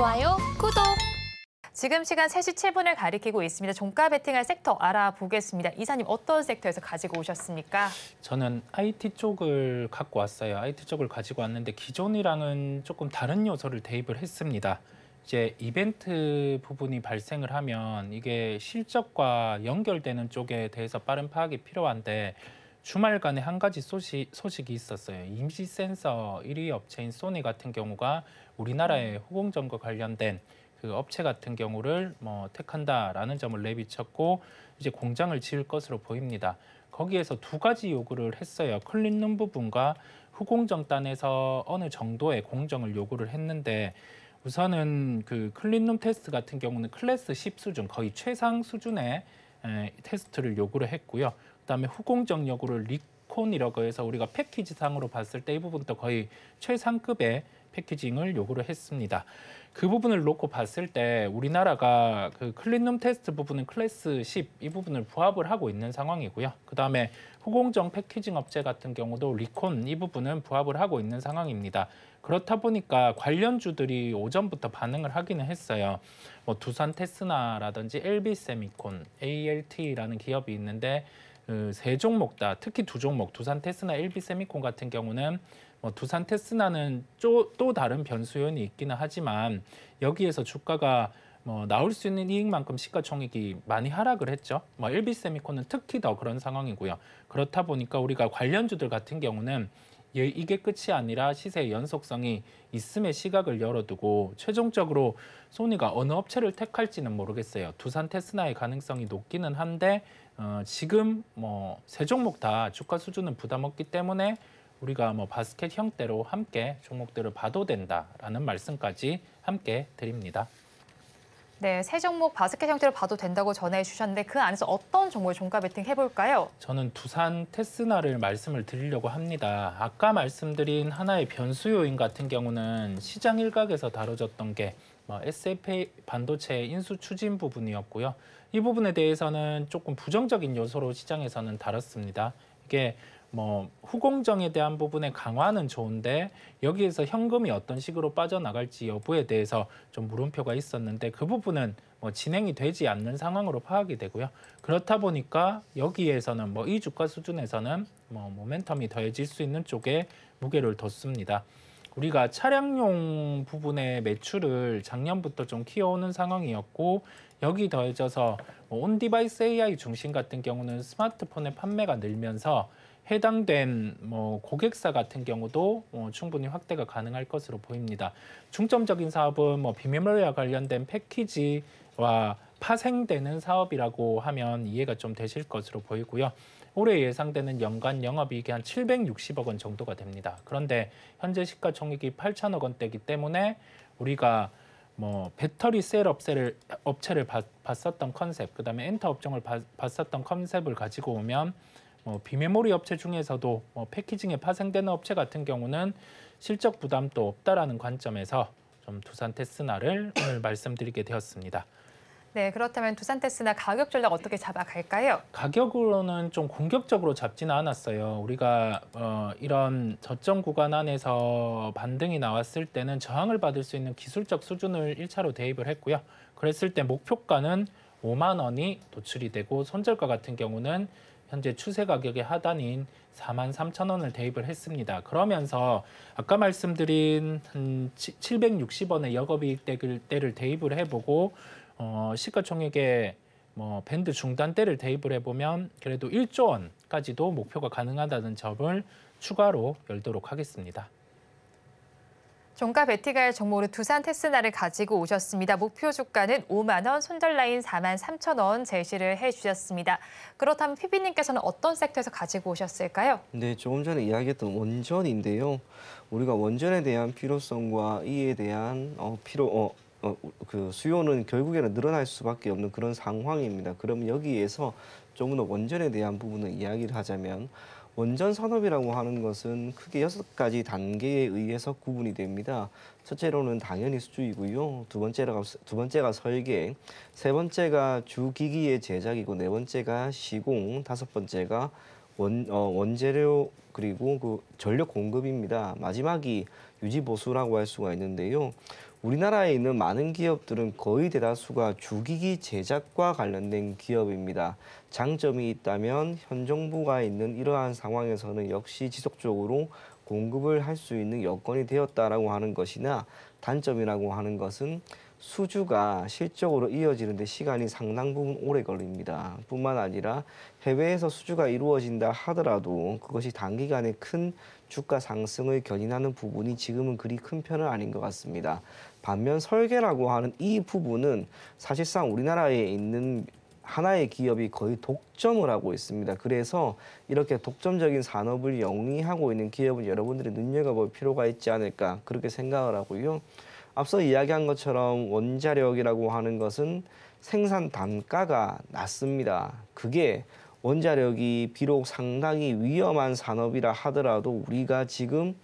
좋아요, 구독! 지금 시간 3시 7분을 가리키고 있습니다. 종가 베팅할 섹터 알아보겠습니다. 이사님 어떤 섹터에서 가지고 오셨습니까? 저는 IT 쪽을 갖고 왔어요. IT 쪽을 가지고 왔는데 기존이랑은 조금 다른 요소를 대입을 했습니다. 이제 이벤트 부분이 발생을 하면 이게 실적과 연결되는 쪽에 대해서 빠른 파악이 필요한데 주말간에 한 가지 소식, 소식이 있었어요. 임시 센서 1위 업체인 소니 같은 경우가 우리나라의 음. 후공정과 관련된 그 업체 같은 경우를 뭐 택한다라는 점을 내비쳤고 이제 공장을 지을 것으로 보입니다. 거기에서 두 가지 요구를 했어요. 클린룸 부분과 후공정 단에서 어느 정도의 공정을 요구를 했는데 우선은 그 클린룸 테스트 같은 경우는 클래스 10 수준 거의 최상 수준의 테스트를 요구를 했고요. 그다음에 후공정 여구를 리콘이라고 해서 우리가 패키지상으로 봤을 때 이 부분도 거의 최상급의 패키징을 요구를 했습니다. 그 부분을 놓고 봤을 때 우리나라가 그 클린룸 테스트 부분은 클래스 10 이 부분을 부합을 하고 있는 상황이고요. 그다음에 후공정 패키징 업체 같은 경우도 리콘 이 부분은 부합을 하고 있는 상황입니다. 그렇다 보니까 관련주들이 오전부터 반응을 하기는 했어요. 뭐 두산 테스나라든지 LB 세미콘, ALT라는 기업이 있는데 그세 종목다 특히 두 종목 두산 테스나 일비세미콘 같은 경우는 뭐 두산 테스나는 쪼, 또 다른 변수 요인이 있기는 하지만 여기에서 주가가 뭐 나올 수 있는 이익만큼 시가총액이 많이 하락을 했죠. 뭐 일비세미콘은 특히 더 그런 상황이고요. 그렇다 보니까 우리가 관련주들 같은 경우는 예, 이게 끝이 아니라 시세의 연속성이 있음의 시각을 열어두고 최종적으로 소니가 어느 업체를 택할지는 모르겠어요. 두산 테스나의 가능성이 높기는 한데 어, 지금 뭐 세 종목 다 주가 수준은 부담 없기 때문에 우리가 뭐 바스켓 형태로 함께 종목들을 봐도 된다라는 말씀까지 함께 드립니다. 네, 세 종목 바스켓 형태로 봐도 된다고 전해 주셨는데 그 안에서 어떤 종목을 종가 베팅 해볼까요? 저는 두산 테스나를 말씀을 드리려고 합니다. 아까 말씀드린 하나의 변수 요인 같은 경우는 시장 일각에서 다뤄졌던 게 SFA 어, 반도체 인수 추진 부분이었고요. 이 부분에 대해서는 조금 부정적인 요소로 시장에서는 다뤘습니다. 이게 뭐 후공정에 대한 부분의 강화는 좋은데 여기에서 현금이 어떤 식으로 빠져나갈지 여부에 대해서 좀 물음표가 있었는데 그 부분은 뭐 진행이 되지 않는 상황으로 파악이 되고요. 그렇다 보니까 여기에서는 뭐 이 주가 수준에서는 뭐 모멘텀이 더해질 수 있는 쪽에 무게를 뒀습니다. 우리가 차량용 부분의 매출을 작년부터 좀 키워오는 상황이었고 여기 더해져서 뭐 온디바이스 AI 중심 같은 경우는 스마트폰의 판매가 늘면서 해당된 뭐 고객사 같은 경우도 어, 충분히 확대가 가능할 것으로 보입니다. 중점적인 사업은 뭐 비메모리와 관련된 패키지와 파생되는 사업이라고 하면 이해가 좀 되실 것으로 보이고요. 올해 예상되는 연간 영업이익이 한 760억 원 정도가 됩니다. 그런데 현재 시가총액이 8천억 원대이기 때문에 우리가 뭐 배터리 셀 업체를 업체를 봤, 었던 컨셉, 그다음에 엔터 업종을 봤, 었던 컨셉을 가지고 오면 뭐 비메모리 업체 중에서도 뭐 패키징에 파생되는 업체 같은 경우는 실적 부담도 없다라는 관점에서 좀 두산 테스나를 오늘 말씀드리게 되었습니다. 네, 그렇다면 두산 테스나 가격 전략 어떻게 잡아갈까요? 가격으로는 좀 공격적으로 잡지는 않았어요. 우리가 어, 이런 저점 구간 안에서 반등이 나왔을 때는 저항을 받을 수 있는 기술적 수준을 1차로 대입을 했고요. 그랬을 때 목표가는 5만 원이 도출이 되고 손절가 같은 경우는 현재 추세 가격의 하단인 43,000원을 대입을 했습니다. 그러면서 아까 말씀드린 한 760원의 역업이익 때를 대입을 해보고 어, 시가총액의 뭐 밴드 중단대를 대입을 해보면 그래도 1조 원까지도 목표가 가능하다는 점을 추가로 열도록 하겠습니다. 종가 베티갈 종목으로 두산 테스나를 가지고 오셨습니다. 목표 주가는 5만 원, 손절 라인 4만 3천 원 제시를 해주셨습니다. 그렇다면 피비님께서는 어떤 섹터에서 가지고 오셨을까요? 네, 조금 전에 이야기했던 원전인데요. 우리가 원전에 대한 필요성과 이에 대한 어, 필요, 어, 어, 그 수요는 결국에는 늘어날 수밖에 없는 그런 상황입니다. 그럼 여기에서 조금 더 원전에 대한 부분을 이야기를 하자면 원전 산업이라고 하는 것은 크게 여섯 가지 단계에 의해서 구분이 됩니다. 첫째로는 당연히 수주이고요. 두 번째가 두 번째가 설계, 세 번째가 주기기의 제작이고 네 번째가 시공, 다섯 번째가 원, 어, 원재료 그리고 그 전력 공급입니다. 마지막이 유지 보수라고 할 수가 있는데요. 우리나라에 있는 많은 기업들은 거의 대다수가 주기기 제작과 관련된 기업입니다. 장점이 있다면 현 정부가 있는 이러한 상황에서는 역시 지속적으로 공급을 할 수 있는 여건이 되었다라고 하는 것이나 단점이라고 하는 것은 수주가 실적으로 이어지는데 시간이 상당 부분 오래 걸립니다. 뿐만 아니라 해외에서 수주가 이루어진다 하더라도 그것이 단기간에 큰 주가 상승을 견인하는 부분이 지금은 그리 큰 편은 아닌 것 같습니다. 반면 설계라고 하는 이 부분은 사실상 우리나라에 있는 하나의 기업이 거의 독점을 하고 있습니다. 그래서 이렇게 독점적인 산업을 영위하고 있는 기업은 여러분들이 눈여겨볼 필요가 있지 않을까 그렇게 생각을 하고요. 앞서 이야기한 것처럼 원자력이라고 하는 것은 생산 단가가 낮습니다. 그게 원자력이 비록 상당히 위험한 산업이라 하더라도 우리가 지금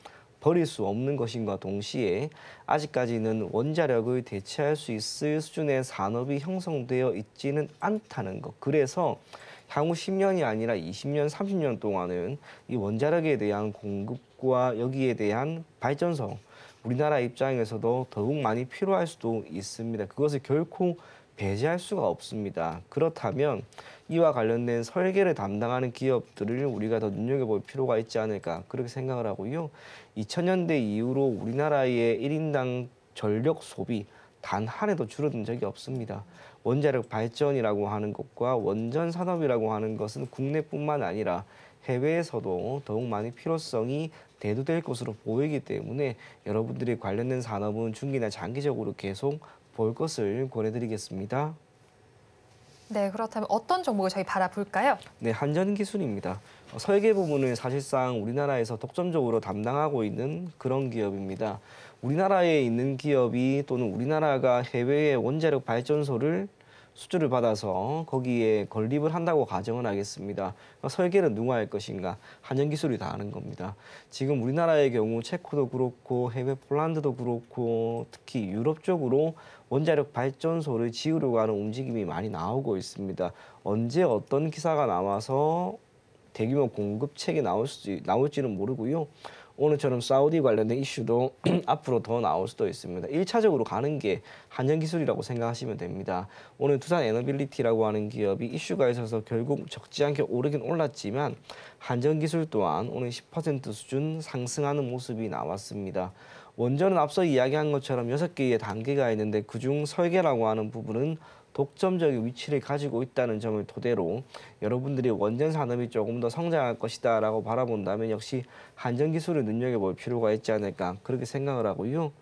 버릴 수 없는 것인과 동시에 아직까지는 원자력을 대체할 수 있을 수준의 산업이 형성되어 있지는 않다는 것. 그래서 향후 10년이 아니라 20년, 30년 동안은 이 원자력에 대한 공급 축구와 여기에 대한 발전성 우리나라 입장에서도 더욱 많이 필요할 수도 있습니다. 그것을 결코 배제할 수가 없습니다. 그렇다면 이와 관련된 설계를 담당하는 기업들을 우리가 더 눈여겨볼 필요가 있지 않을까 그렇게 생각을 하고요. 2000년대 이후로 우리나라의 1인당 전력 소비 단 한 해도 줄어든 적이 없습니다. 원자력 발전이라고 하는 것과 원전 산업이라고 하는 것은 국내뿐만 아니라 해외에서도 더욱 많이 필요성이 대두될 것으로 보이기 때문에 여러분들이 관련된 산업은 중기나 장기적으로 계속 볼 것을 권해드리겠습니다. 네, 그렇다면 어떤 종목을 저희 바라볼까요? 네, 한전기술입니다. 어, 설계 부분을 사실상 우리나라에서 독점적으로 담당하고 있는 그런 기업입니다. 우리나라에 있는 기업이 또는 우리나라가 해외의 원자력 발전소를 수주를 받아서 거기에 건립을 한다고 가정을 하겠습니다. 그러니까 설계는 누가 할 것인가? 한영기술이 다 하는 겁니다. 지금 우리나라의 경우 체코도 그렇고 해외 폴란드도 그렇고 특히 유럽 쪽으로 원자력 발전소를 지으려고 하는 움직임이 많이 나오고 있습니다. 언제 어떤 기사가 나와서 대규모 공급책이 나올지 나올지는 모르고요. 오늘처럼 사우디 관련된 이슈도 앞으로 더 나올 수도 있습니다. 1차적으로 가는 게 한전기술이라고 생각하시면 됩니다. 오늘 두산 에너빌리티라고 하는 기업이 이슈가 있어서 결국 적지 않게 오르긴 올랐지만 한전기술 또한 오늘 10% 수준 상승하는 모습이 나왔습니다. 원전은 앞서 이야기한 것처럼 여 개의 단계가 있는데 그중 설계라고 하는 부분은 독점적인 위치를 가지고 있다는 점을 토대로 여러분들이 원전 산업이 조금 더 성장할 것이다 라고 바라본다면 역시 한전 기술을 눈여겨볼 필요가 있지 않을까 그렇게 생각을 하고요.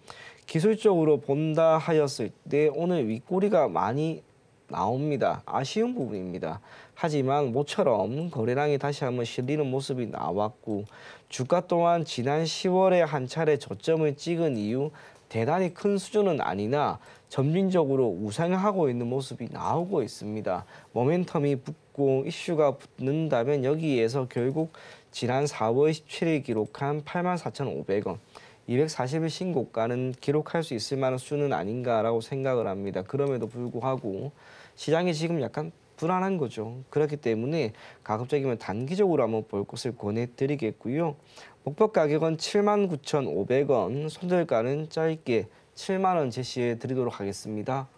기술적으로 본다 하였을 때 오늘 윗꼬리가 많이 나옵니다. 아쉬운 부분입니다. 하지만 모처럼 거래량이 다시 한번 실리는 모습이 나왔고 주가 또한 지난 10월에 한 차례 저점을 찍은 이후 대단히 큰 수준은 아니나 점진적으로 우상하고 있는 모습이 나오고 있습니다. 모멘텀이 붙고 이슈가 붙는다면 여기에서 결국 지난 4월 17일 기록한 84,500원 240일 신고가는 기록할 수 있을 만한 수준은 아닌가라고 생각을 합니다. 그럼에도 불구하고 시장이 지금 약간 불안한 거죠. 그렇기 때문에 가급적이면 단기적으로 한번 볼 것을 권해드리겠고요. 목표 가격은 79,500원, 손절가는 짧게 7만 원 제시해 드리도록 하겠습니다.